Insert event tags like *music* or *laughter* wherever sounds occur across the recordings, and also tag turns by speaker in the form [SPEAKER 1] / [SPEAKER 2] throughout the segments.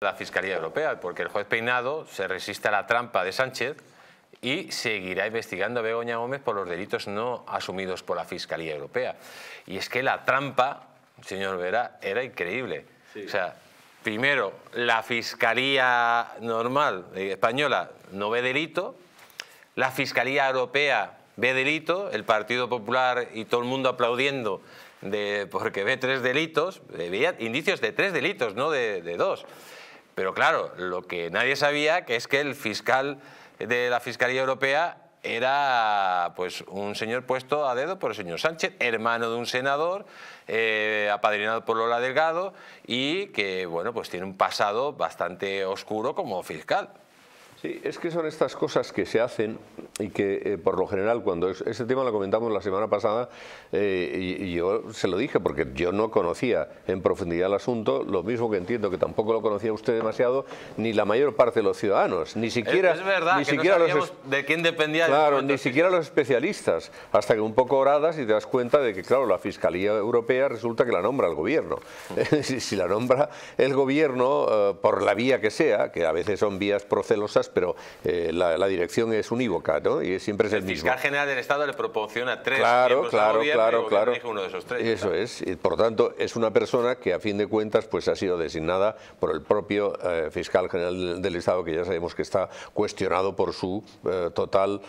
[SPEAKER 1] la Fiscalía Europea, porque el juez Peinado se resiste a la trampa de Sánchez y seguirá investigando a Begoña Gómez por los delitos no asumidos por la Fiscalía Europea. Y es que la trampa, señor Vera, era increíble. O sea, primero, la Fiscalía normal eh, española no ve delito, la Fiscalía Europea ve delito, el Partido Popular y todo el mundo aplaudiendo de, porque ve tres delitos, veía indicios de tres delitos, no de dos. Pero claro, lo que nadie sabía que es que el fiscal de la Fiscalía Europea era pues un señor puesto a dedo por el señor Sánchez, hermano de un senador, eh, apadrinado por Lola Delgado y que bueno pues tiene un pasado bastante oscuro como fiscal.
[SPEAKER 2] Sí, es que son estas cosas que se hacen y que eh, por lo general cuando ese tema lo comentamos la semana pasada eh, y, yo se lo dije porque yo no conocía en profundidad el asunto, lo mismo que entiendo que tampoco lo conocía usted demasiado ni la mayor parte de los ciudadanos, ni siquiera ni siquiera los
[SPEAKER 1] de quién dependía
[SPEAKER 2] claro, ni siquiera los especialistas, hasta que un poco oradas y te das cuenta de que claro la fiscalía europea resulta que la nombra el gobierno, *laughs* si, la nombra el gobierno eh, por la vía que sea, que a veces son vías procelosas pero eh, la, dirección es unívoca, ¿no? Y siempre es el, mismo. El fiscal
[SPEAKER 1] general del Estado le proporciona tres claro, claro, claro, y claro. uno de esos tres.
[SPEAKER 2] Eso es. por tanto, es una persona que a fin de cuentas pues ha sido designada por el propio eh, fiscal general del, Estado, que ya sabemos que está cuestionado por su eh, total,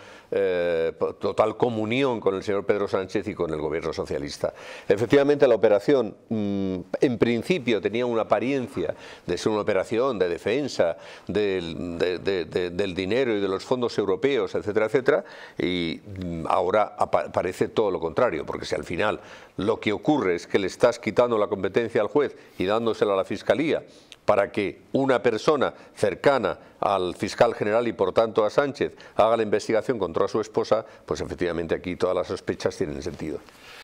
[SPEAKER 2] total comunión con el señor Pedro Sánchez y con el gobierno socialista. Efectivamente, la operación mm, en principio tenía una apariencia de ser una operación de defensa, de del dinero y de los fondos europeos, etcétera, etcétera, y ahora aparece todo lo contrario, porque si al final lo que ocurre es que le estás quitando la competencia al juez y dándosela a la Fiscalía para que una persona cercana al fiscal general y por tanto a Sánchez haga la investigación contra su esposa, pues efectivamente aquí todas las sospechas tienen sentido.